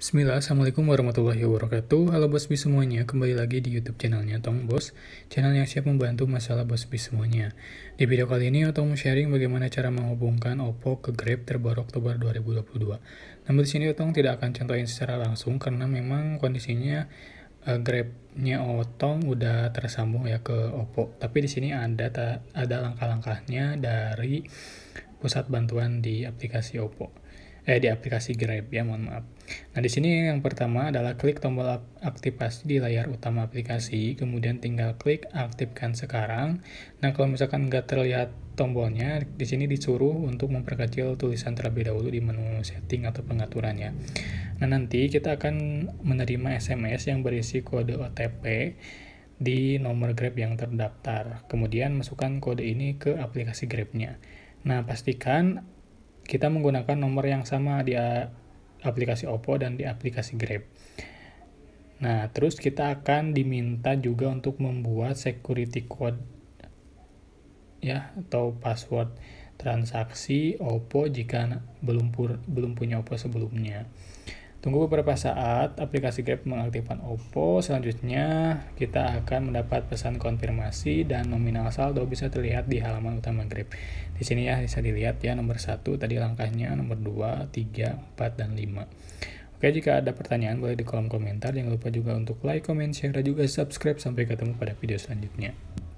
Bismillah, Assalamualaikum warahmatullahi wabarakatuh Halo Bos semuanya, kembali lagi di Youtube channelnya Tong Bos Channel yang siap membantu masalah Bos semuanya Di video kali ini, Tong mau sharing bagaimana cara menghubungkan Oppo ke Grab terbaru Oktober 2022 Namun di sini Otong tidak akan contohin secara langsung Karena memang kondisinya uh, Grabnya Otong udah tersambung ya ke Oppo Tapi di sini ada, ada langkah-langkahnya dari pusat bantuan di aplikasi Oppo eh di aplikasi Grab ya, mohon maaf. Nah, di sini yang pertama adalah klik tombol aktivasi di layar utama aplikasi, kemudian tinggal klik aktifkan sekarang. Nah, kalau misalkan nggak terlihat tombolnya, di sini disuruh untuk memperkecil tulisan terlebih dahulu di menu setting atau pengaturannya. Nah, nanti kita akan menerima SMS yang berisi kode OTP di nomor Grab yang terdaftar. Kemudian masukkan kode ini ke aplikasi Grab-nya. Nah, pastikan kita menggunakan nomor yang sama di eh, aplikasi Oppo dan di aplikasi Grab. Nah, terus kita akan diminta juga untuk membuat security code ya atau password transaksi Oppo jika belum belum punya Oppo sebelumnya. Tunggu beberapa saat, aplikasi Grab mengaktifkan OPPO. Selanjutnya, kita akan mendapat pesan konfirmasi dan nominal saldo bisa terlihat di halaman utama Grab. Di sini ya bisa dilihat ya nomor 1 tadi langkahnya, nomor 2, 3, 4 dan 5. Oke, jika ada pertanyaan boleh di kolom komentar. Jangan lupa juga untuk like, comment, share dan juga subscribe. Sampai ketemu pada video selanjutnya.